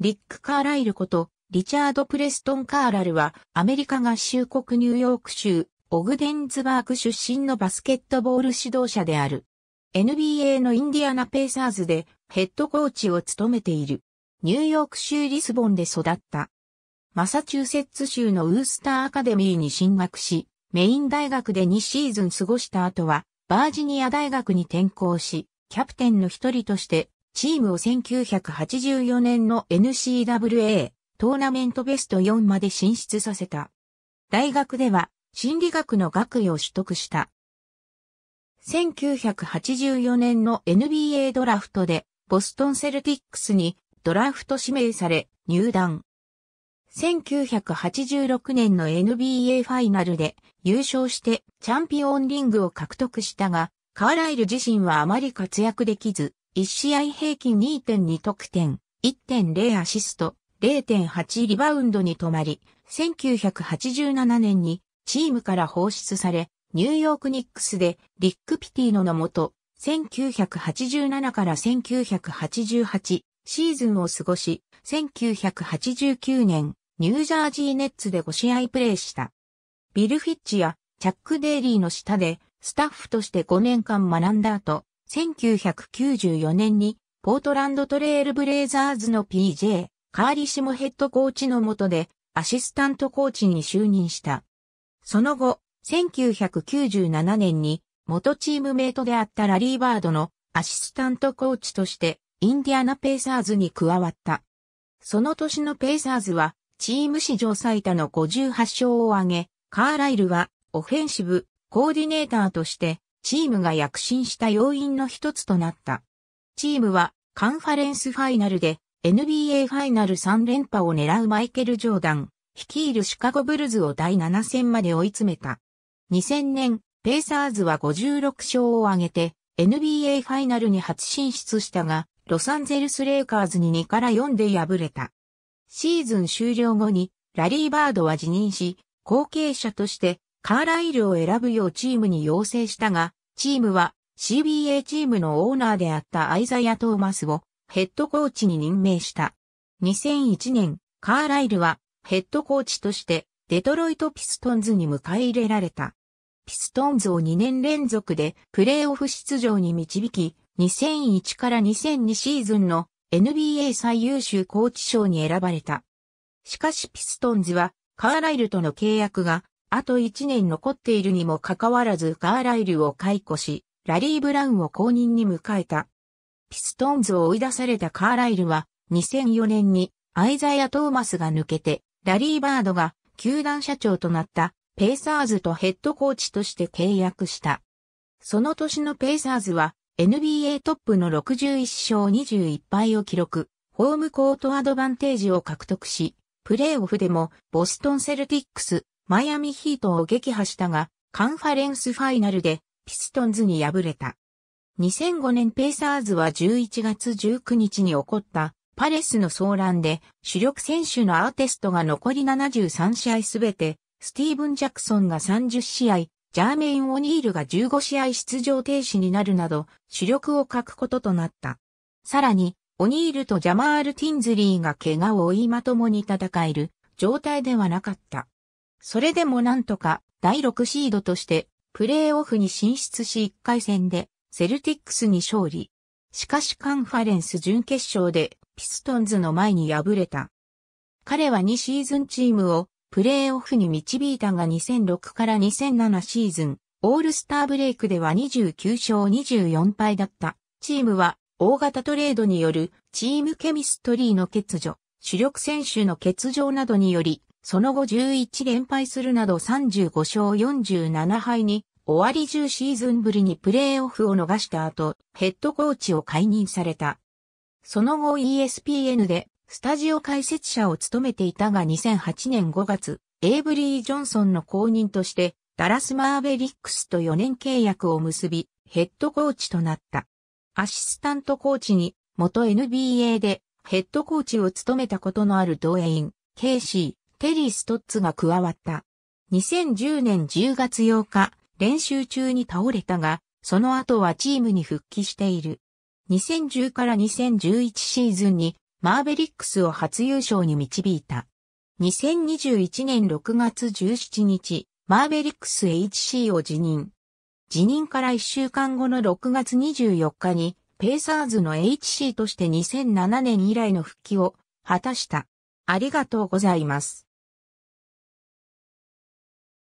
リック・カーライルこと、リチャード・プレストン・カーラルは、アメリカ合衆国ニューヨーク州、オグデンズバーク出身のバスケットボール指導者である。NBA のインディアナ・ペイサーズで、ヘッドコーチを務めている。ニューヨーク州リスボンで育った。マサチューセッツ州のウースターアカデミーに進学し、メイン大学で2シーズン過ごした後は、バージニア大学に転校し、キャプテンの一人としてチームを1984年の NCWA トーナメントベスト4まで進出させた。大学では心理学の学位を取得した。1984年の NBA ドラフトでボストンセルティックスにドラフト指名され入団。1986年の NBA ファイナルで優勝してチャンピオンリングを獲得したが、カーライル自身はあまり活躍できず、1試合平均2.2得点、1.0アシスト、0.8リバウンドに止まり、1987年にチームから放出され、ニューヨークニックスでリック・ピティノのもと、1987から1988シーズンを過ごし、1989年、ニュージャージーネッツで5試合プレーした。ビル・フィッチやチャック・デイリーの下でスタッフとして5年間学んだ後、1994年にポートランドトレールブレイザーズの PJ、カーリシモヘッドコーチの下でアシスタントコーチに就任した。その後、1997年に元チームメイトであったラリー・バードのアシスタントコーチとしてインディアナ・ペイサーズに加わった。その年のペイサーズはチーム史上最多の58勝を挙げ、カーライルはオフェンシブコーディネーターとしてチームが躍進した要因の一つとなった。チームはカンファレンスファイナルで NBA ファイナル3連覇を狙うマイケル・ジョーダン、率いるシカゴブルズを第7戦まで追い詰めた。2000年、ペイサーズは56勝を挙げて NBA ファイナルに初進出したが、ロサンゼルス・レイカーズに2から4で敗れた。シーズン終了後にラリー・バードは辞任し、後継者としてカーライルを選ぶようチームに要請したが、チームは CBA チームのオーナーであったアイザイア・トーマスをヘッドコーチに任命した。2001年、カーライルはヘッドコーチとしてデトロイト・ピストンズに迎え入れられた。ピストンズを2年連続でプレーオフ出場に導き、2001から2002シーズンの NBA 最優秀コーチ賞に選ばれた。しかしピストンズはカーライルとの契約があと1年残っているにもかかわらずカーライルを解雇し、ラリー・ブラウンを後任に迎えた。ピストンズを追い出されたカーライルは、2004年にアイザイア・トーマスが抜けて、ラリー・バードが球団社長となったペーサーズとヘッドコーチとして契約した。その年のペーサーズは NBA トップの61勝21敗を記録、ホームコートアドバンテージを獲得し、プレーオフでもボストンセルティックス、マイアミヒートを撃破したが、カンファレンスファイナルでピストンズに敗れた。2005年ペイサーズは11月19日に起こったパレスの騒乱で主力選手のアーテストが残り73試合すべて、スティーブン・ジャクソンが30試合、ジャーメイン・オニールが15試合出場停止になるなど主力を欠くこととなった。さらに、オニールとジャマール・ティンズリーが怪我を負いまともに戦える状態ではなかった。それでもなんとか第6シードとしてプレーオフに進出し1回戦でセルティックスに勝利。しかしカンファレンス準決勝でピストンズの前に敗れた。彼は2シーズンチームをプレーオフに導いたが2006から2007シーズン、オールスターブレイクでは29勝24敗だった。チームは大型トレードによるチームケミストリーの欠如、主力選手の欠場などによりその後11連敗するなど35勝47敗に終わり10シーズンぶりにプレーオフを逃した後、ヘッドコーチを解任された。その後 ESPN でスタジオ解説者を務めていたが2008年5月、エイブリー・ジョンソンの後任として、ダラス・マーベリックスと4年契約を結び、ヘッドコーチとなった。アシスタントコーチに、元 NBA でヘッドコーチを務めたことのあるドウェイン、ケイシテリー・ストッツが加わった。2010年10月8日、練習中に倒れたが、その後はチームに復帰している。2010から2011シーズンにマーベリックスを初優勝に導いた。2021年6月17日、マーベリックス HC を辞任。辞任から1週間後の6月24日に、ペーサーズの HC として2007年以来の復帰を果たした。ありがとうございます。